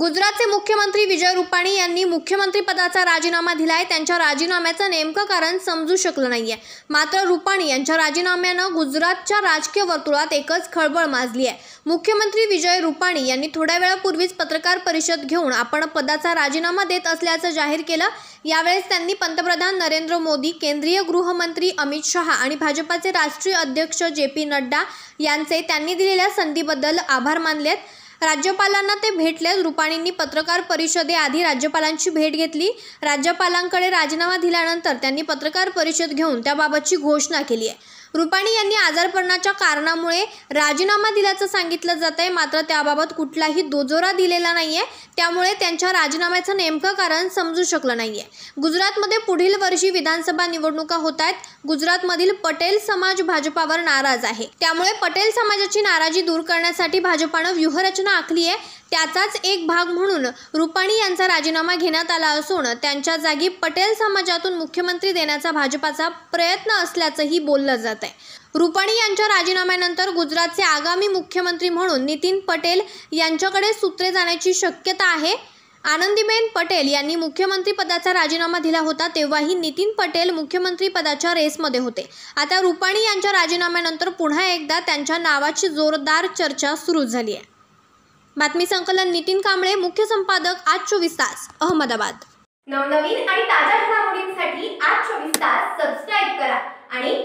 गुजरातचे मुख्यमंत्री विजय रुपाणी यांनी मुख्यमंत्रीपदाचा राजीनामा दिलाय त्यांच्या राजीनाम्याचं नेमकं कारण समजू शकलं नाहीये मात्र रुपाणी यांच्या राजीनाम्यानं गुजरातच्या राजकीय वर्तुळात एकच खळबळ माजली आहे मुख्यमंत्री विजय रुपाणी यांनी थोड्या वेळापूर्वीच पत्रकार परिषद घेऊन आपण पदाचा राजीनामा देत असल्याचं जाहीर केलं यावेळेस त्यांनी पंतप्रधान नरेंद्र मोदी केंद्रीय गृहमंत्री अमित शहा आणि भाजपाचे राष्ट्रीय अध्यक्ष जे पी नड्डा यांचे त्यांनी दिलेल्या संधीबद्दल आभार मानले आहेत राज्यपालांना ते भेटल्यास रुपाणींनी पत्रकार परिषदेआधी राज्यपालांची भेट घेतली राज्यपालांकडे राजीनामा दिल्यानंतर त्यांनी पत्रकार परिषद घेऊन त्याबाबतची घोषणा केली आहे रुपाणी यांनी आजारपणाच्या कारणामुळे राजीनामा दिल्याचं सांगितलं जात आहे मात्र त्याबाबत कुठलाही दोजोरा दिलेला नाहीये त्यामुळे त्यांच्या राजीनाम्याचं नेमकं कारण समजू शकलं नाहीये गुजरातमध्ये पुढील वर्षी विधानसभा निवडणुका होत आहेत गुजरातमधील पटेल समाज भाजपावर नाराज आहे त्यामुळे पटेल समाजाची नाराजी दूर करण्यासाठी भाजपानं व्यूहरचना आखली आहे त्याचाच एक भाग म्हणून रुपाणी यांचा राजीनामा घेण्यात आला असून त्यांच्या जागी पटेल समाजातून मुख्यमंत्री देण्याचा भाजपाचा प्रयत्न असल्याचंही बोललं जात आहे रुपाणी यांच्या राजीनाम्यानंतर गुजरातचे आगामी मुख्यमंत्री म्हणून नितीन पटेल यांच्याकडे सूत्रे जाण्याची शक्यता आहे आनंदीबेन पटेल यांनी मुख्यमंत्री पदाचा राजीनामा दिला होता तेव्हाही नितीन पटेल मुख्यमंत्री पदाच्या रेसमध्ये होते आता रुपाणी यांच्या राजीनाम्यानंतर पुन्हा एकदा त्यांच्या नावाची जोरदार चर्चा सुरू झाली आहे बातमी संकलन नितीन कांबळे मुख्य संपादक आज चोवीस तास अहमदाबाद नवनवीन आणि ताज्या घडामोडींसाठी आज चोवीस तास सबस्क्राईब करा आणि